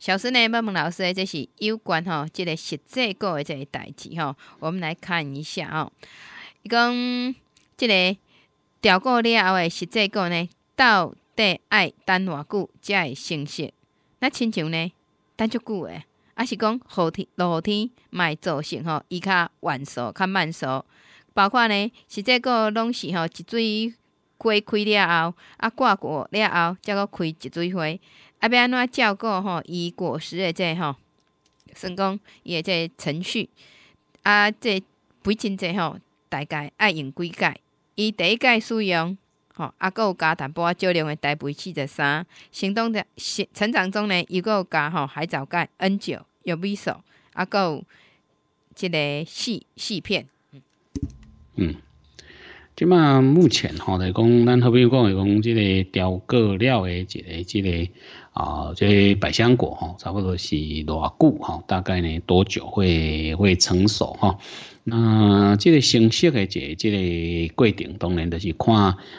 小时呢，问问老师，这是有关吼，即个实际个即个代志吼，我们来看一下哦。伊讲即个调过了后，实际个呢，到底爱等偌久才会成熟？那亲像呢，等足久诶，抑是讲雨天落雨天卖造成吼，伊较晚熟，较慢熟。包括呢，实际个拢是吼，一水花开了后，啊挂果了后，则个开一水花。啊，要安怎照顾吼？伊果实诶，即吼算讲伊即程序啊，即肥真剂吼，大概爱用几钙，伊第一钙使用吼，阿佫有加淡薄仔少量诶，大肥四十三，行动的成长中呢，又有加吼海藻钙 N 九有微素，阿有即个细细片。嗯，即嘛目前吼来讲，咱好比讲诶，讲即个调过料诶，即个即个。啊，这百香果哈，差不多是多久哈？大概呢多久会会成熟哈？那即个成色的即即个过程，当然就是看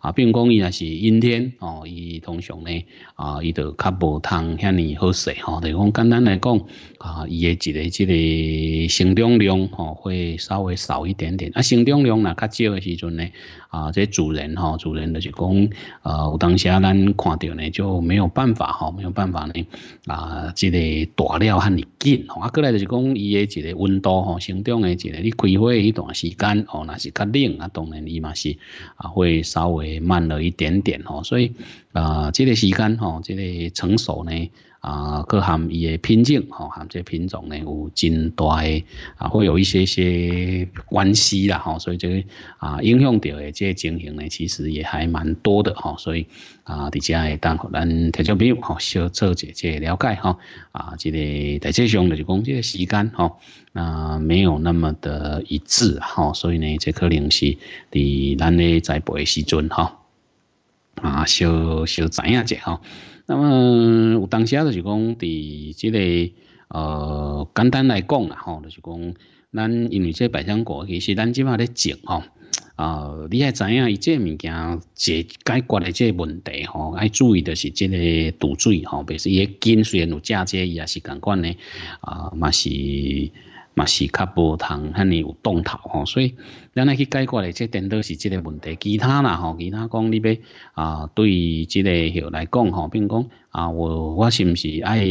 啊，并讲伊也是阴天哦，伊通常呢啊，伊就较无通遐尼好势吼。就讲简单来讲啊，伊嘅一个即个成长量吼，会稍微少一点点啊。成长量若较少嘅时阵呢啊，即主人吼，主人就是讲呃，有当时啊，咱看到呢就没有办法吼，没有办法呢啊，即个大料遐尼紧吼，啊，过来就是讲伊嘅一个温度吼，成长的一个你开。会一段时间哦，那是较冷啊，当然伊嘛是啊，会稍微慢了一点点哦，所以啊，这个时间哦，这个成熟呢。啊，各行伊嘅品种，吼，含这品种呢有真多诶啊，会有一些些关系啦，吼，所以这个啊，影响到嘅这情形呢，其实也还蛮多的，吼，所以啊，伫遮会互咱听众朋友吼，小做姐这了解哈，啊，即个大致上就讲，这个时间哈，那没有那么的一致哈，所以呢，这可能是伫咱嘅栽培时阵哈。啊，小小知影者吼，那么有当时啊，就是讲，伫即个呃简单来讲啦吼，就是讲咱因为即百香果其实咱即卖咧种吼，啊，你爱知影，伊即个物件解解决的即个问题吼，爱注意的是即个土水吼，比如说伊个根虽然有嫁接伊也是同款嘞，啊，嘛是。嘛是较无通，安尼有动头吼，所以咱来去解决嘞，即颠倒是即个问题。其他啦吼，其他讲你欲啊，对即个吼来讲吼，并讲啊，我我是不是爱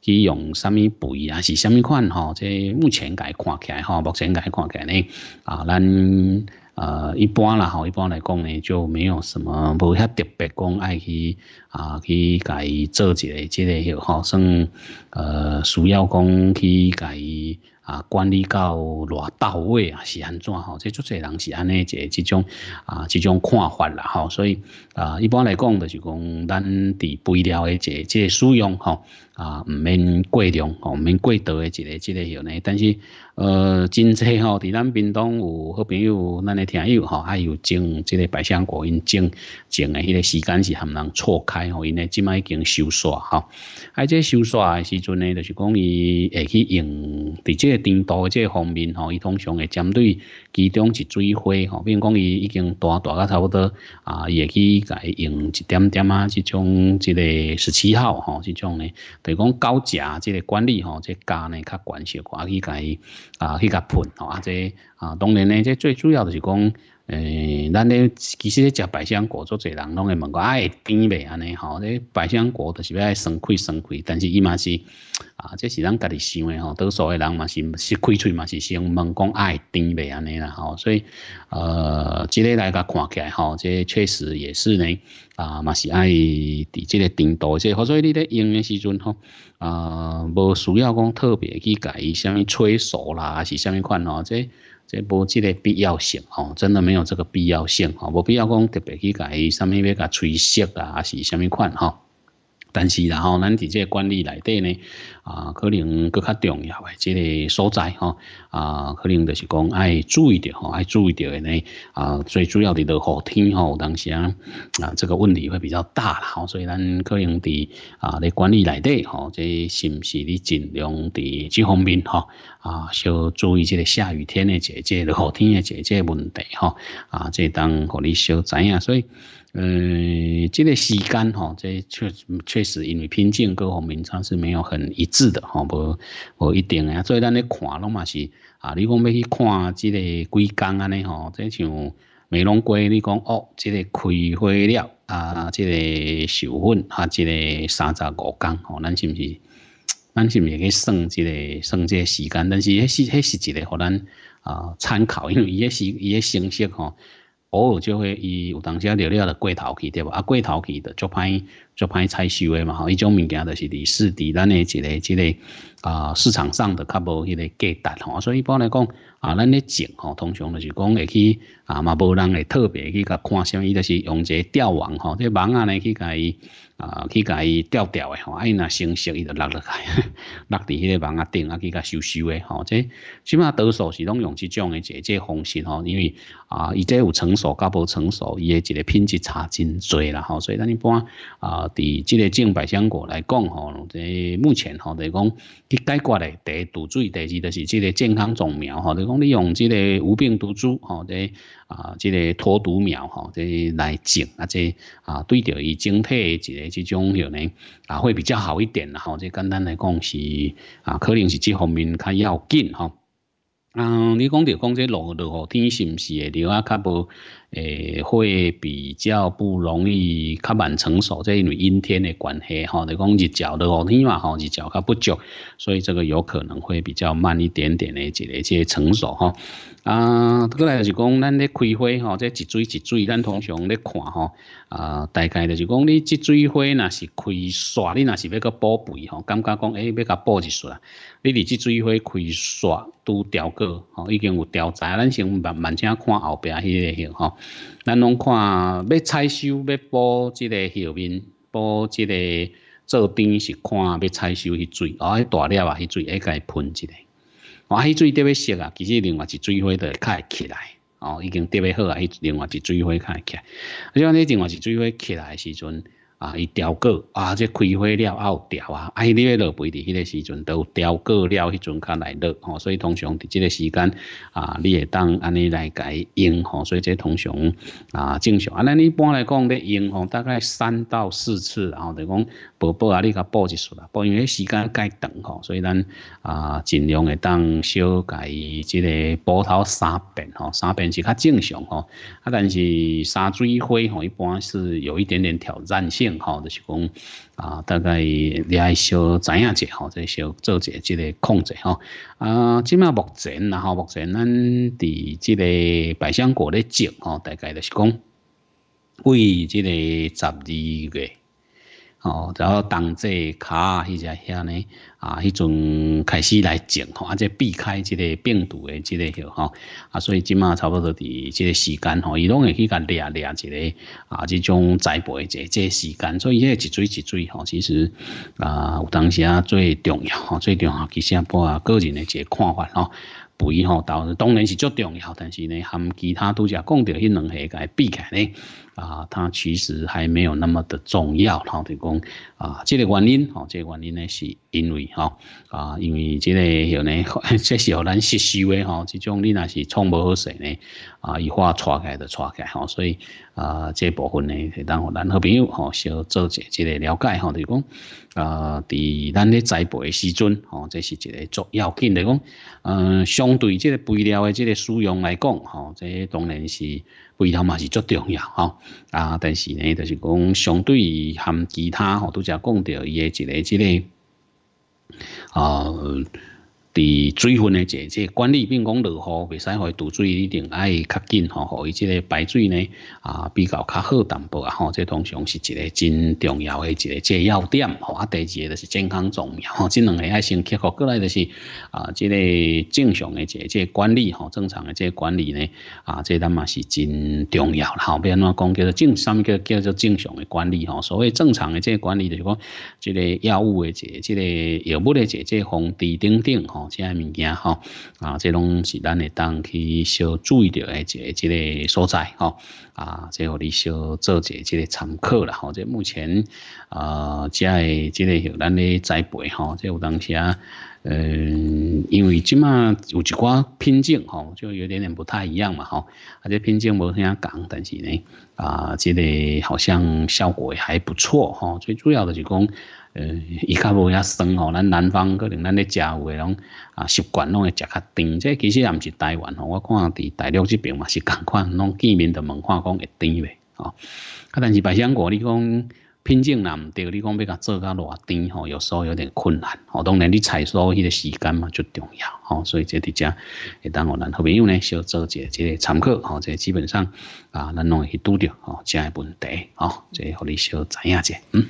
去用啥物肥啊，是啥物款吼？即目前解看起来吼，目前解看起来呢，啊，咱呃一般啦吼，一般来讲呢，就没有什么无遐特别讲爱去啊，去解做一个即个吼，算呃需要讲去解。啊，管理到偌到位啊，是安怎吼？这足侪人是安尼一个这种啊，这种看法啦吼。所以啊，一般来讲，就是讲咱伫肥料的一个即个使用吼，啊，唔免过量吼，唔免过度的即个即个吼呢。但是呃，真侪吼，伫咱闽东有好朋友、咱的听友吼，还有种即个百香果因种种的迄个时间是含人错开吼，因呢即卖已经收煞吼。啊，即收煞的时阵呢，就是讲伊会去用伫即个。程度的这方面吼，伊通常会针对其中一水花吼，比如讲伊已经大大概差不多啊，也会去改用一点点啊，这种这个十七号吼，这种呢，比如讲高价这个管理吼，这价呢较管少寡去改啊，去改喷吼，啊这啊当然呢，这最主要就是讲。诶，咱咧其实咧食百香果，足侪人拢会问讲爱甜未安尼吼？咧百香果就是要生脆生脆，但是伊嘛是啊，这是咱家己想诶吼，多数诶人嘛是是开喙嘛是先问讲爱甜未安尼啦吼。所以呃，即个来甲看起来吼，这确实也是呢啊，嘛是爱伫即个甜度，即好在你咧用诶时阵吼啊，无需要讲特别去甲伊啥物催熟啦，是啥物款吼，这。这无即个必要性吼，真的没有这个必要性吼，无必要讲特别去改，上面要改吹色啊，还是什么款吼。但是，然后咱伫这管理内底呢，啊，可能更加重要诶，即个所在哈，啊，可能就是讲爱注意点吼，爱注意点诶呢，啊，最主要的落雨天吼，当时啊，这个问题会比较大啦，所以咱可能伫啊，咧管理内底，吼，即是不是你尽量伫这方面吼，啊，小注意这个下雨天的姐姐，雨天的姐姐问题吼，啊，即当互你小知影，所以。嗯，这个时间哈，这确确实因为偏见各方面平是没有很一致的哈，不无一定啊。所以咱咧看拢嘛，是啊，你讲要去看这个几缸安尼吼，这像美容柜，你讲哦，这个开花了啊，这个授粉啊，这个三十五缸，吼，咱是不是？咱是不是去算这个算这个时间？但是迄是迄是一个互咱啊参考，因为伊迄是伊迄信吼、哈。偶尔就会，伊有当下聊聊就过头去，对无？啊，过头去的足歹。就歹采收诶嘛吼，迄种物件就是伫市伫咱诶一个、一个啊市场上的较无迄个价值吼，所以一般来讲啊，咱咧种吼，通常就是讲会去啊嘛，无人会特别去甲看啥，伊就是用一个吊网吼，这网啊咧去甲伊啊去甲伊吊吊诶吼，啊伊若成熟伊就落落来，落伫迄个网啊顶啊去甲收收诶吼，这起码多数是拢用即种诶一个方式吼，因为啊，伊即有成熟较无成熟，伊诶一个品质差真侪啦吼，所以咱一般啊。伫即个种百香果来讲吼，即目前吼，就讲去解决咧第一毒水，第二就是即个健康种苗吼，就讲你用即个无病毒株吼，这啊即个脱毒苗吼，这来种啊即啊对着伊整体一个即种样呢，啊会比较好一点啦吼。即简单来讲是啊，可能是这方面较要紧哈。嗯，你讲就讲这落落雨天是不是会另外，较无诶，会比较不容易较慢成熟，这因为阴天的关系吼。你讲日照的天嘛吼，日照较不久，所以这个有可能会比较慢一点点的一个一些成熟哈。啊，过来就是讲，咱咧开花吼，这一水一水，咱通常咧看吼，啊，大概就是讲，你即水花若是开煞，你若是要搁补肥吼，感觉讲，哎，要甲补一煞，你伫即水花开煞拄调过吼，已经有调查。咱先慢慢正看后壁迄个吼。咱拢看要采收，要补即个后面，补即个做顶是看要采收迄水，哦，大粒啊，迄水应该喷一下。哇，迄水底部湿啊，其实另外一水花较会起来，哦，已经底部好啊，迄另外一水花会起来，而且我另外一水花起来的时阵。啊，伊调过啊，这开花了也有调啊，哎，你要落肥伫迄个时阵都调过了，迄阵较来落吼，所以通常伫即个时间啊，你会当安尼来改用吼，所以这通常啊正常，啊咱一般来讲咧用吼，大概三到四次，然后就讲宝宝啊，你甲补一束啦，因为时间介长吼，所以咱啊尽量会当少改即个补头三遍吼，三遍是较正常吼，啊但是三水灰吼一般是有一点点挑战性。吼，就是讲啊，大概了小知样者吼，再小做一下即个控制吼啊。即嘛目前然后目前咱伫即个百香果咧种吼，大概就是讲为即个十二月。哦，然后冬至、卡、迄只遐呢，啊，迄阵开始来种吼，而且避开即个病毒的即个吼，啊，所以今嘛差不多伫即个时间吼，伊拢会去甲掠掠一个啊，即种栽培即即个时间，所以迄个一水一水吼，其实啊，有当时啊最重要吼，最重要其实啊，啊个人的一个看法吼。肥吼，当然，是足重要，但是呢，含其他都假讲掉，迄两下比避开呢。啊，它其实还没有那么的重要，然后就讲啊，这个原因，吼，这个原因呢，是因为，吼，啊，因为这个有呢，这是有咱吸收的，吼，这种你那是创不好势呢，啊，一话窜开的窜开，吼，所以。啊，这部分呢，是互咱好朋友吼，小做一一个了解吼，就是讲啊，伫咱咧栽培时阵吼，这是一个足要紧，就是讲，嗯，相对即个肥料诶，即个使用来讲吼，即当然是肥料嘛是足重要吼啊，但是呢，就是讲相对于含其他吼，拄则讲着伊诶一个即个啊。伫水分诶，一个即管理，并讲落雨未使互伊堵水，一定爱较紧吼，互伊即个排水呢啊比较较好淡薄啊吼。即通常是一个真重要诶一个即要点吼。啊，第二个就是健康重要吼。即两个爱先克服过来，就是啊，即个正常诶，即即管理吼，正常诶即管理呢啊，即咱嘛是真重要啦。后边我讲叫做正三个叫做正常诶管理吼。所谓正常诶即管理，就是讲即个药物诶，即即个药物诶，即即防治等等吼。哦，这些物件哈，啊，这拢是咱会当去小注意的一个这类所在哈，啊，这互你小做些这类参考啦，吼，这目前啊，即个这类有咱咧栽培哈，这有当时啊。嗯，因为即马有一寡品种吼，就有点点不太一样嘛吼，啊，这品种无遐讲，但是呢，啊，即个好像效果还不错吼。最主要的是讲，呃，伊较无遐生吼，咱南方可能咱咧食有诶拢啊，习惯拢会食较甜。即其实也毋是台湾吼，我看伫大陆即边嘛是共款，拢见面的问看讲会甜未吼。啊，但是百香果你讲。品种难唔对，你讲要甲做甲偌甜吼，有时候有点困难。吼，当然你采收迄个时间嘛就重要。吼，所以这伫遮会当我咱好朋友呢，小做个即个参考。吼，即基本上啊，咱拢会去拄着。吼，遮个问题。吼，这互你小知影者。嗯。